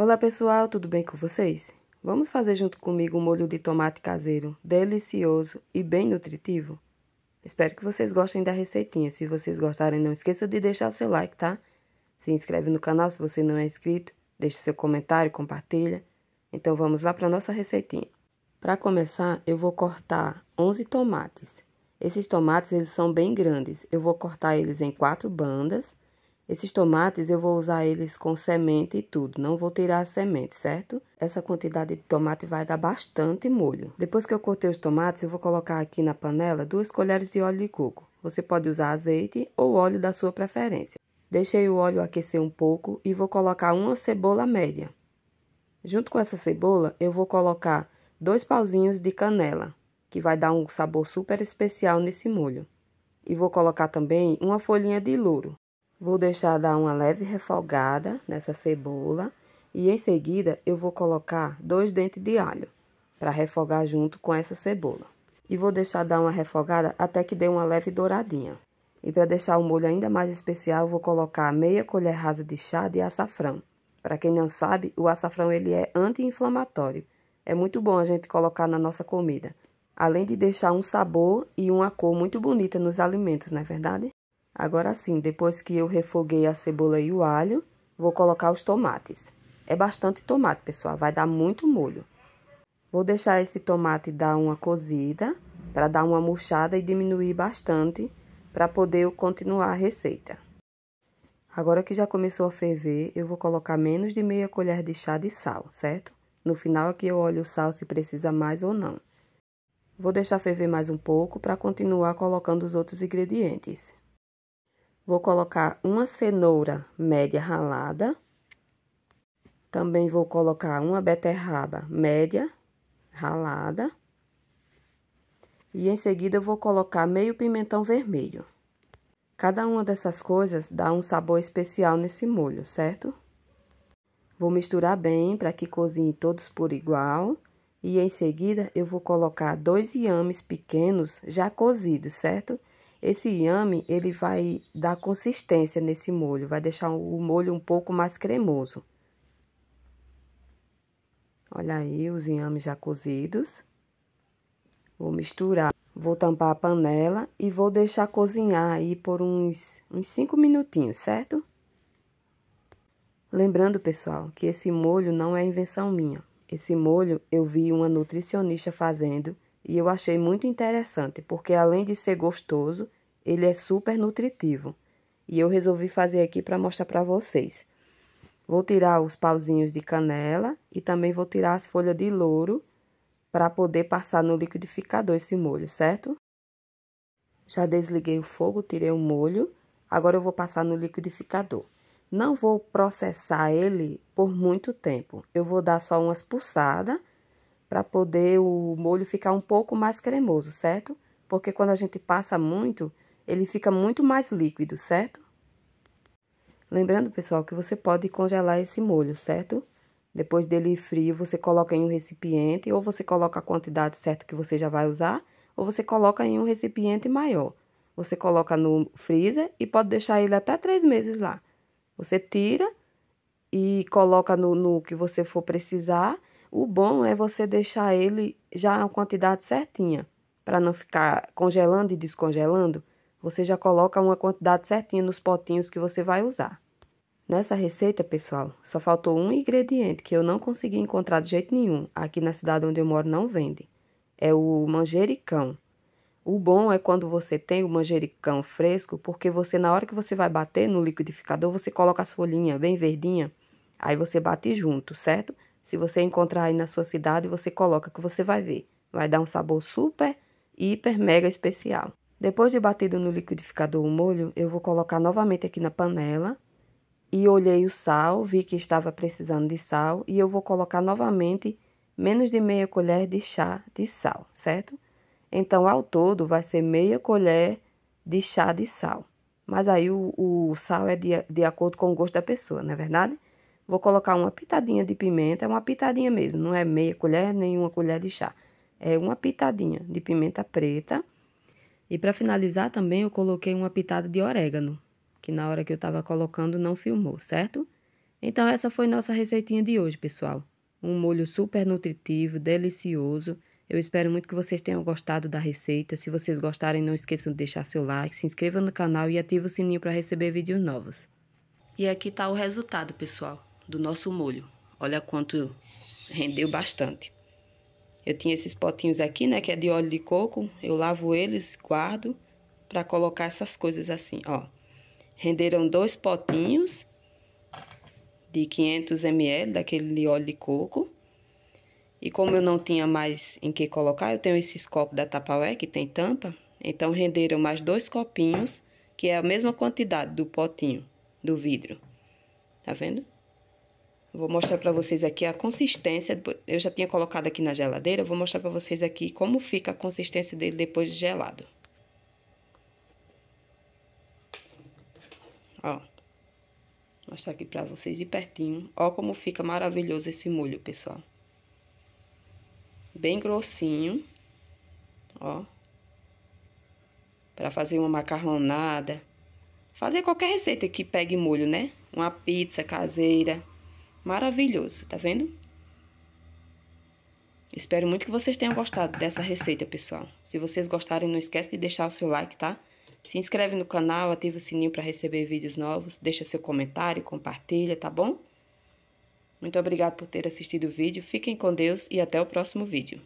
Olá pessoal, tudo bem com vocês? Vamos fazer junto comigo um molho de tomate caseiro delicioso e bem nutritivo? Espero que vocês gostem da receitinha. Se vocês gostarem, não esqueça de deixar o seu like, tá? Se inscreve no canal se você não é inscrito, deixe seu comentário, compartilha. Então vamos lá para nossa receitinha. Para começar, eu vou cortar 11 tomates. Esses tomates, eles são bem grandes. Eu vou cortar eles em quatro bandas esses tomates eu vou usar eles com semente e tudo, não vou tirar a semente, certo? Essa quantidade de tomate vai dar bastante molho. Depois que eu cortei os tomates, eu vou colocar aqui na panela duas colheres de óleo de coco. Você pode usar azeite ou óleo da sua preferência. Deixei o óleo aquecer um pouco e vou colocar uma cebola média. Junto com essa cebola, eu vou colocar dois pauzinhos de canela, que vai dar um sabor super especial nesse molho. E vou colocar também uma folhinha de louro. Vou deixar dar uma leve refogada nessa cebola e em seguida eu vou colocar dois dentes de alho para refogar junto com essa cebola. E vou deixar dar uma refogada até que dê uma leve douradinha. E para deixar o molho ainda mais especial, vou colocar meia colher rasa de chá de açafrão. Para quem não sabe, o açafrão ele é anti-inflamatório. É muito bom a gente colocar na nossa comida. Além de deixar um sabor e uma cor muito bonita nos alimentos, não é verdade? Agora sim, depois que eu refoguei a cebola e o alho, vou colocar os tomates. É bastante tomate, pessoal, vai dar muito molho. Vou deixar esse tomate dar uma cozida, para dar uma murchada e diminuir bastante, para poder continuar a receita. Agora que já começou a ferver, eu vou colocar menos de meia colher de chá de sal, certo? No final aqui eu olho o sal se precisa mais ou não. Vou deixar ferver mais um pouco para continuar colocando os outros ingredientes. Vou colocar uma cenoura média ralada. Também vou colocar uma beterraba média ralada. E em seguida vou colocar meio pimentão vermelho. Cada uma dessas coisas dá um sabor especial nesse molho, certo? Vou misturar bem para que cozinhe todos por igual. E em seguida eu vou colocar dois iames pequenos já cozidos, certo? Esse yame, ele vai dar consistência nesse molho, vai deixar o molho um pouco mais cremoso. Olha aí os inhames já cozidos. Vou misturar. Vou tampar a panela e vou deixar cozinhar aí por uns, uns 5 minutinhos, certo? Lembrando, pessoal, que esse molho não é invenção minha. Esse molho eu vi uma nutricionista fazendo e eu achei muito interessante, porque além de ser gostoso, ele é super nutritivo. E eu resolvi fazer aqui para mostrar para vocês. Vou tirar os pauzinhos de canela e também vou tirar as folhas de louro para poder passar no liquidificador esse molho, certo? Já desliguei o fogo, tirei o molho. Agora eu vou passar no liquidificador. Não vou processar ele por muito tempo. Eu vou dar só umas pulsadas para poder o molho ficar um pouco mais cremoso, certo? Porque quando a gente passa muito, ele fica muito mais líquido, certo? Lembrando, pessoal, que você pode congelar esse molho, certo? Depois dele frio, você coloca em um recipiente, ou você coloca a quantidade certa que você já vai usar, ou você coloca em um recipiente maior. Você coloca no freezer e pode deixar ele até três meses lá. Você tira e coloca no, no que você for precisar o bom é você deixar ele já a quantidade certinha, para não ficar congelando e descongelando. Você já coloca uma quantidade certinha nos potinhos que você vai usar. Nessa receita, pessoal, só faltou um ingrediente que eu não consegui encontrar de jeito nenhum. Aqui na cidade onde eu moro não vende. É o manjericão. O bom é quando você tem o manjericão fresco, porque você na hora que você vai bater no liquidificador, você coloca as folhinhas bem verdinha, aí você bate junto, certo? Se você encontrar aí na sua cidade, você coloca que você vai ver. Vai dar um sabor super, hiper, mega especial. Depois de batido no liquidificador o molho, eu vou colocar novamente aqui na panela. E olhei o sal, vi que estava precisando de sal. E eu vou colocar novamente menos de meia colher de chá de sal, certo? Então, ao todo, vai ser meia colher de chá de sal. Mas aí o, o sal é de, de acordo com o gosto da pessoa, não é verdade? Vou colocar uma pitadinha de pimenta, é uma pitadinha mesmo, não é meia colher nem uma colher de chá. É uma pitadinha de pimenta preta. E para finalizar também eu coloquei uma pitada de orégano, que na hora que eu estava colocando não filmou, certo? Então essa foi nossa receitinha de hoje, pessoal. Um molho super nutritivo, delicioso. Eu espero muito que vocês tenham gostado da receita. Se vocês gostarem, não esqueçam de deixar seu like, se inscreva no canal e ative o sininho para receber vídeos novos. E aqui está o resultado, pessoal do nosso molho. Olha quanto rendeu bastante. Eu tinha esses potinhos aqui, né, que é de óleo de coco. Eu lavo eles, guardo para colocar essas coisas assim, ó. Renderam dois potinhos de 500 ml daquele óleo de coco. E como eu não tinha mais em que colocar, eu tenho esses copos da Tupperware que tem tampa. Então, renderam mais dois copinhos, que é a mesma quantidade do potinho do vidro. Tá vendo? Vou mostrar para vocês aqui a consistência. Eu já tinha colocado aqui na geladeira. Vou mostrar para vocês aqui como fica a consistência dele depois de gelado. Ó. Vou mostrar aqui para vocês de pertinho. Ó como fica maravilhoso esse molho, pessoal. Bem grossinho. Ó. Para fazer uma macarronada. Fazer qualquer receita que pegue molho, né? Uma pizza caseira Maravilhoso, tá vendo? Espero muito que vocês tenham gostado dessa receita, pessoal. Se vocês gostarem, não esquece de deixar o seu like, tá? Se inscreve no canal, ativa o sininho para receber vídeos novos, deixa seu comentário, compartilha, tá bom? Muito obrigado por ter assistido o vídeo, fiquem com Deus e até o próximo vídeo.